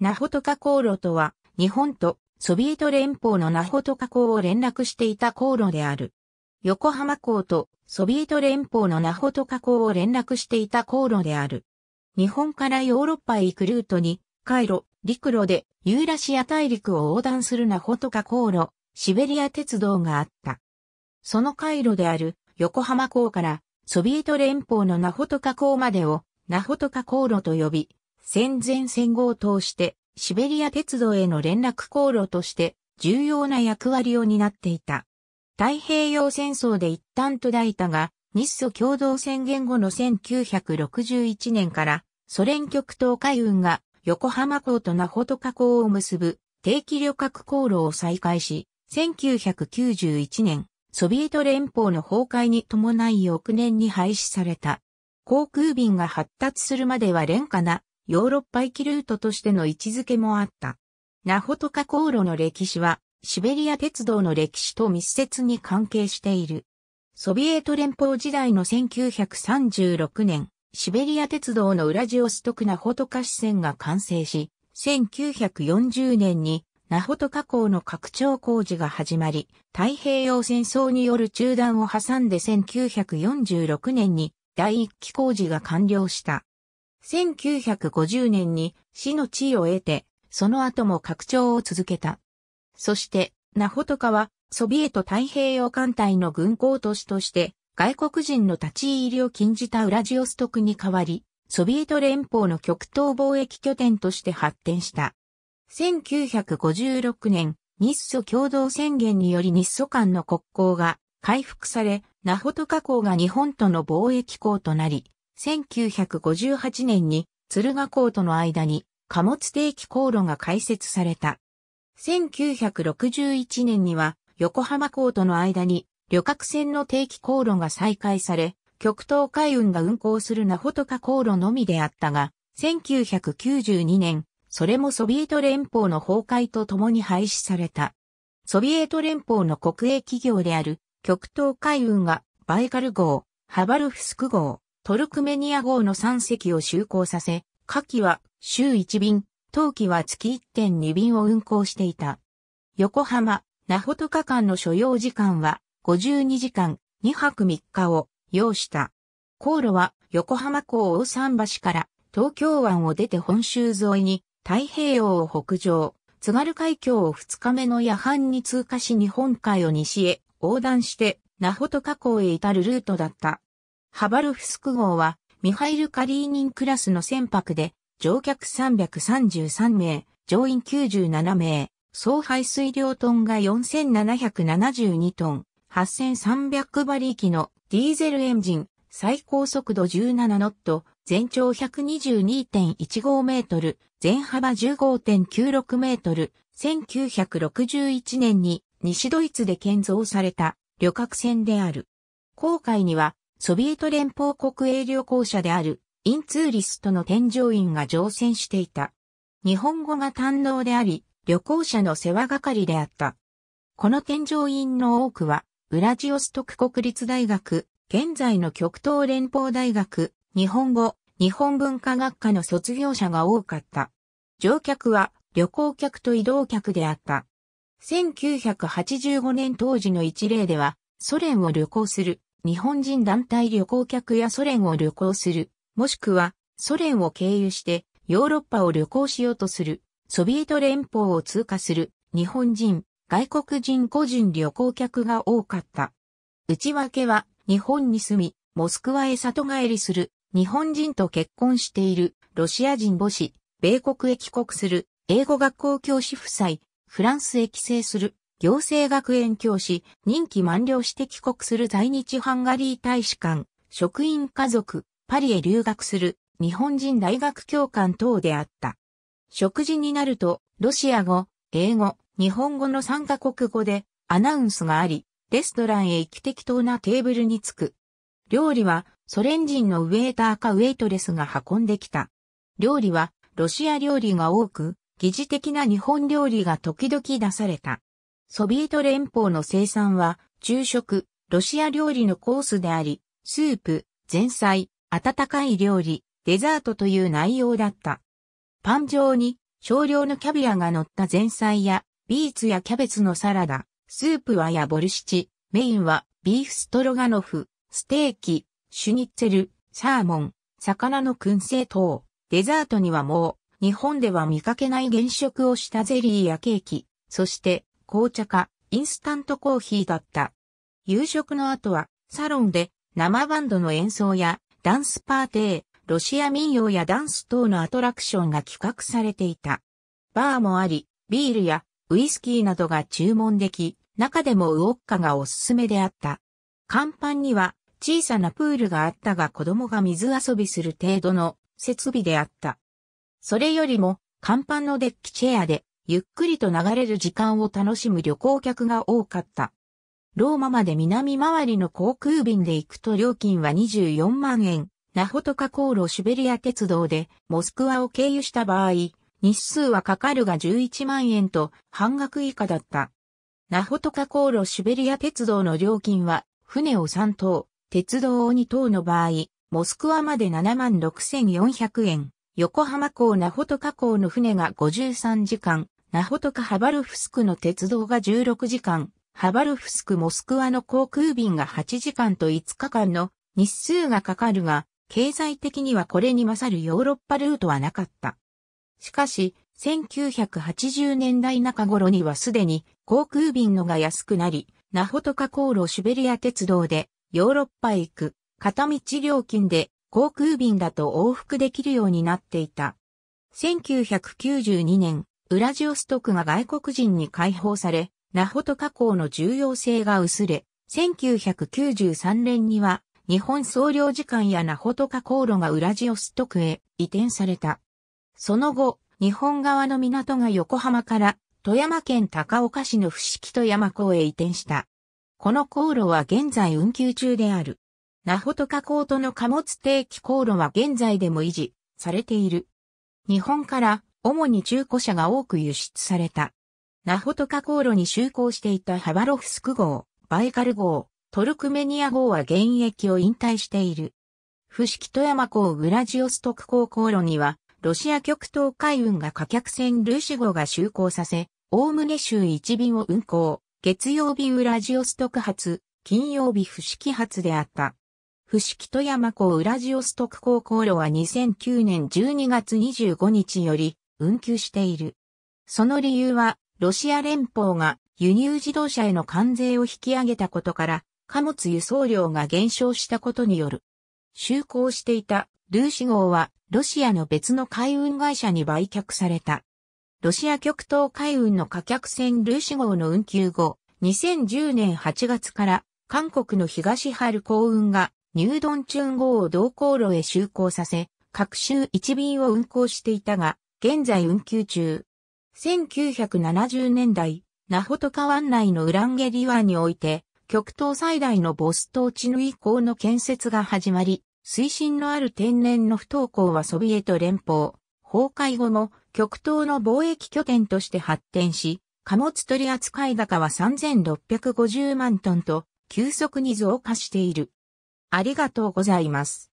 ナホトカ航路とは、日本とソビエト連邦のナホトカ港を連絡していた航路である。横浜港とソビエト連邦のナホトカ港を連絡していた航路である。日本からヨーロッパへ行くルートに、海路、陸路でユーラシア大陸を横断するナホトカ航路、シベリア鉄道があった。その海路である横浜港からソビエト連邦のナホトカ港までをナホトカ航路と呼び、戦前戦後を通してシベリア鉄道への連絡航路として重要な役割を担っていた。太平洋戦争で一旦途絶えたが、日ソ共同宣言後の1961年からソ連極東海運が横浜港とホト加港を結ぶ定期旅客航路を再開し、1991年、ソビエト連邦の崩壊に伴い翌年に廃止された。航空便が発達するまでは廉価なヨーロッパ行きルートとしての位置づけもあった。ナホトカ航路の歴史は、シベリア鉄道の歴史と密接に関係している。ソビエト連邦時代の1936年、シベリア鉄道のウラジオストクナホトカ支線が完成し、1940年にナホトカ港の拡張工事が始まり、太平洋戦争による中断を挟んで1946年に第一期工事が完了した。1950年に市の地位を得て、その後も拡張を続けた。そして、ナホトカは、ソビエト太平洋艦隊の軍港都市として、外国人の立ち入りを禁じたウラジオストクに代わり、ソビエト連邦の極東貿易拠点として発展した。1956年、日ソ共同宣言により日ソ間の国交が回復され、ナホトカ港が日本との貿易港となり、1958年に鶴ヶ港との間に貨物定期航路が開設された。1961年には横浜港との間に旅客船の定期航路が再開され、極東海運が運航するナホトカ航路のみであったが、1992年、それもソビエト連邦の崩壊とともに廃止された。ソビエト連邦の国営企業である極東海運がバイカル号、ハバルフスク号、トルクメニア号の3隻を就航させ、夏季は週1便、冬季は月1.2便を運航していた。横浜、那穂とか間の所要時間は52時間2泊3日を要した。航路は横浜港大桟橋から東京湾を出て本州沿いに太平洋を北上、津軽海峡を2日目の夜半に通過し日本海を西へ横断して那穂とカ港へ至るルートだった。ハバルフスク号は、ミハイル・カリーニンクラスの船舶で、乗客333名、乗員97名、総排水量トンが4772トン、8300馬力のディーゼルエンジン、最高速度17ノット、全長122.15メートル、全幅15.96メートル、1961年に西ドイツで建造された旅客船である。航海にはソビエト連邦国営旅行者であるインツーリストの添乗員が乗船していた。日本語が堪能であり、旅行者の世話係であった。この添乗員の多くは、ウラジオストク国立大学、現在の極東連邦大学、日本語、日本文化学科の卒業者が多かった。乗客は旅行客と移動客であった。1985年当時の一例では、ソ連を旅行する日本人団体旅行客やソ連を旅行する、もしくはソ連を経由してヨーロッパを旅行しようとする、ソビエト連邦を通過する日本人、外国人個人旅行客が多かった。内訳は日本に住み、モスクワへ里帰りする、日本人と結婚している、ロシア人母子、米国へ帰国する、英語学校教師夫妻、フランスへ帰省する、行政学園教師、任期満了して帰国する在日ハンガリー大使館、職員家族、パリへ留学する日本人大学教官等であった。食事になると、ロシア語、英語、日本語の3カ国語でアナウンスがあり、レストランへ行き適当なテーブルにつく。料理はソ連人のウェーターかウェイトレスが運んできた。料理はロシア料理が多く、疑似的な日本料理が時々出された。ソビエト連邦の生産は、昼食、ロシア料理のコースであり、スープ、前菜、温かい料理、デザートという内容だった。パン状に少量のキャビアが乗った前菜や、ビーツやキャベツのサラダ、スープはやボルシチ、メインはビーフストロガノフ、ステーキ、シュニッツェル、サーモン、魚の燻製等。デザートにはもう、日本では見かけない原色をしたゼリーやケーキ、そして紅茶かインスタントコーヒーだった。夕食の後はサロンで生バンドの演奏やダンスパーティー、ロシア民謡やダンス等のアトラクションが企画されていた。バーもあり、ビールやウイスキーなどが注文でき、中でもウォッカがおすすめであった。甲板には小さなプールがあったが子供が水遊びする程度の設備であった。それよりも甲板のデッキチェアでゆっくりと流れる時間を楽しむ旅行客が多かった。ローマまで南回りの航空便で行くと料金は24万円。ナホトカ航路シベリア鉄道でモスクワを経由した場合、日数はかかるが11万円と半額以下だった。ナホトカ航路シベリア鉄道の料金は、船を3等、鉄道を2等の場合、モスクワまで7万6400円、横浜港ナホトカ港の船が53時間、ナホトカハバルフスクの鉄道が16時間、ハバルフスクモスクワの航空便が8時間と5日間の日数がかかるが、経済的にはこれに勝るヨーロッパルートはなかった。しかし、1980年代中頃にはすでに航空便のが安くなり、ナホトカ航路シベリア鉄道でヨーロッパへ行く片道料金で航空便だと往復できるようになっていた。1992年、ウラジオストクが外国人に解放され、ナホト加工の重要性が薄れ、1993年には日本総領事館やナホト加工路がウラジオストクへ移転された。その後、日本側の港が横浜から富山県高岡市の伏木と山港へ移転した。この航路は現在運休中である。ナホト加工との貨物定期航路は現在でも維持されている。日本から主に中古車が多く輸出された。ナホトカ航路に就航していたハバロフスク号、バイカル号、トルクメニア号は現役を引退している。伏木富山港ウラジオストク港航路には、ロシア極東海運が貨客船ルーシ号が就航させ、おおむね週一便を運航、月曜日ウラジオストク発、金曜日伏木発であった。伏木富山港ウラジオストク港航路は2009年12月25日より、運休している。その理由は、ロシア連邦が輸入自動車への関税を引き上げたことから、貨物輸送量が減少したことによる。就航していたルーシ号はロシアの別の海運会社に売却された。ロシア極東海運の貨客船ルーシ号の運休後、2010年8月から韓国の東春港運がニュードンチュン号を同航路へ就航させ、各州1便を運航していたが、現在運休中。1970年代、ナホトカ湾内のウランゲリ湾において、極東最大のボストーチヌイ港の建設が始まり、水深のある天然の不登港はソビエト連邦、崩壊後も極東の貿易拠点として発展し、貨物取扱高は3650万トンと急速に増加している。ありがとうございます。